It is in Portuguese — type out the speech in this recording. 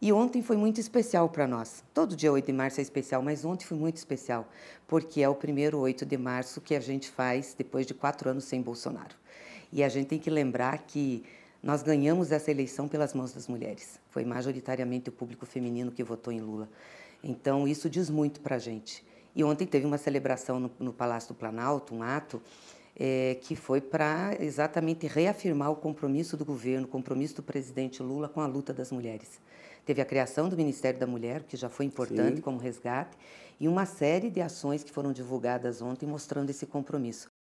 E ontem foi muito especial para nós. Todo dia 8 de março é especial, mas ontem foi muito especial, porque é o primeiro 8 de março que a gente faz depois de quatro anos sem Bolsonaro. E a gente tem que lembrar que nós ganhamos essa eleição pelas mãos das mulheres. Foi majoritariamente o público feminino que votou em Lula. Então, isso diz muito para a gente. E ontem teve uma celebração no, no Palácio do Planalto, um ato, é, que foi para exatamente reafirmar o compromisso do governo, o compromisso do presidente Lula com a luta das mulheres. Teve a criação do Ministério da Mulher, que já foi importante Sim. como resgate, e uma série de ações que foram divulgadas ontem mostrando esse compromisso.